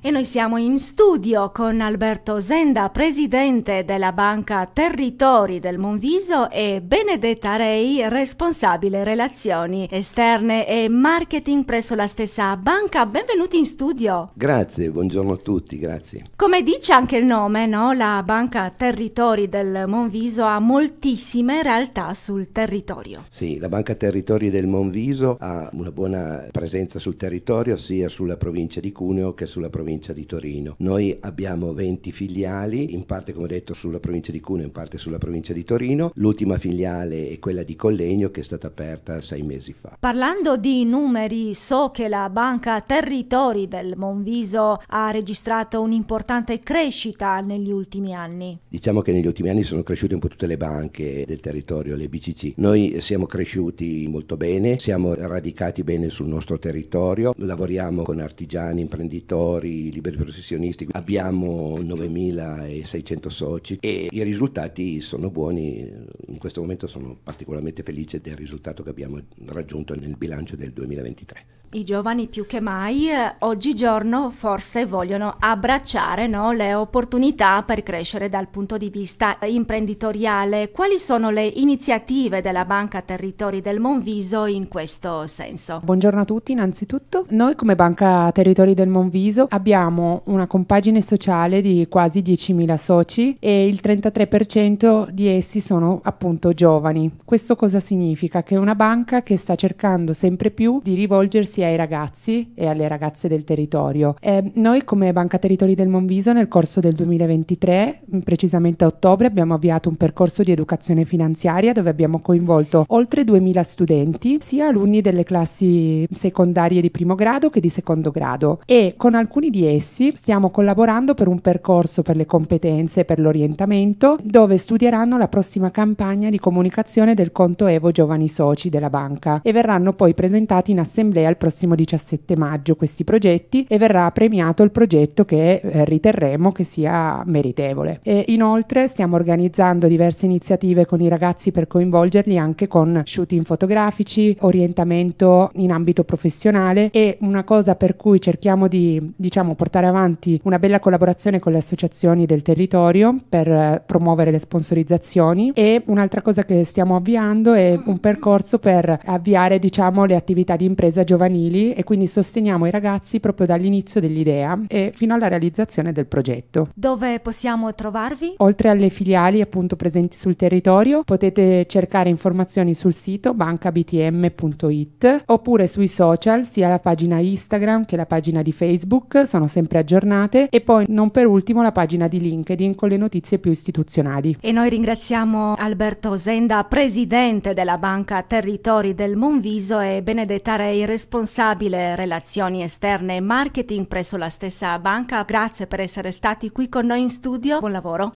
E noi siamo in studio con Alberto Zenda, presidente della banca Territori del Monviso e Benedetta Rei, responsabile relazioni esterne e marketing presso la stessa banca. Benvenuti in studio. Grazie, buongiorno a tutti, grazie. Come dice anche il nome, no? la banca Territori del Monviso ha moltissime realtà sul territorio. Sì, la banca Territori del Monviso ha una buona presenza sul territorio, sia sulla provincia di Cuneo che sulla provincia provincia di Torino. Noi abbiamo 20 filiali, in parte come detto sulla provincia di Cuneo, in parte sulla provincia di Torino. L'ultima filiale è quella di Collegno che è stata aperta sei mesi fa. Parlando di numeri, so che la banca Territori del Monviso ha registrato un'importante crescita negli ultimi anni. Diciamo che negli ultimi anni sono cresciute un po' tutte le banche del territorio, le BCC. Noi siamo cresciuti molto bene, siamo radicati bene sul nostro territorio, lavoriamo con artigiani, imprenditori, liberi professionisti, abbiamo 9.600 soci e i risultati sono buoni, in questo momento sono particolarmente felice del risultato che abbiamo raggiunto nel bilancio del 2023. I giovani più che mai eh, oggigiorno forse vogliono abbracciare no, le opportunità per crescere dal punto di vista imprenditoriale. Quali sono le iniziative della Banca Territori del Monviso in questo senso? Buongiorno a tutti innanzitutto. Noi come Banca Territori del Monviso abbiamo abbiamo una compagine sociale di quasi 10.000 soci e il 33% di essi sono appunto giovani. Questo cosa significa? Che è una banca che sta cercando sempre più di rivolgersi ai ragazzi e alle ragazze del territorio. Eh, noi come Banca Territori del Monviso nel corso del 2023, precisamente a ottobre, abbiamo avviato un percorso di educazione finanziaria dove abbiamo coinvolto oltre 2.000 studenti, sia alunni delle classi secondarie di primo grado che di secondo grado e con alcuni di di essi stiamo collaborando per un percorso per le competenze e per l'orientamento dove studieranno la prossima campagna di comunicazione del conto Evo Giovani Soci della banca e verranno poi presentati in assemblea il prossimo 17 maggio questi progetti e verrà premiato il progetto che eh, riterremo che sia meritevole. E inoltre stiamo organizzando diverse iniziative con i ragazzi per coinvolgerli anche con shooting fotografici, orientamento in ambito professionale e una cosa per cui cerchiamo di diciamo vogliamo portare avanti una bella collaborazione con le associazioni del territorio per eh, promuovere le sponsorizzazioni e un'altra cosa che stiamo avviando è un percorso per avviare diciamo le attività di impresa giovanili e quindi sosteniamo i ragazzi proprio dall'inizio dell'idea e fino alla realizzazione del progetto. Dove possiamo trovarvi? Oltre alle filiali appunto presenti sul territorio potete cercare informazioni sul sito bancabtm.it oppure sui social sia la pagina Instagram che la pagina di Facebook sono sono sempre aggiornate e poi non per ultimo la pagina di LinkedIn con le notizie più istituzionali. E noi ringraziamo Alberto Zenda, presidente della Banca Territori del Monviso e Benedetta Rei, responsabile relazioni esterne e marketing presso la stessa banca. Grazie per essere stati qui con noi in studio. Buon lavoro.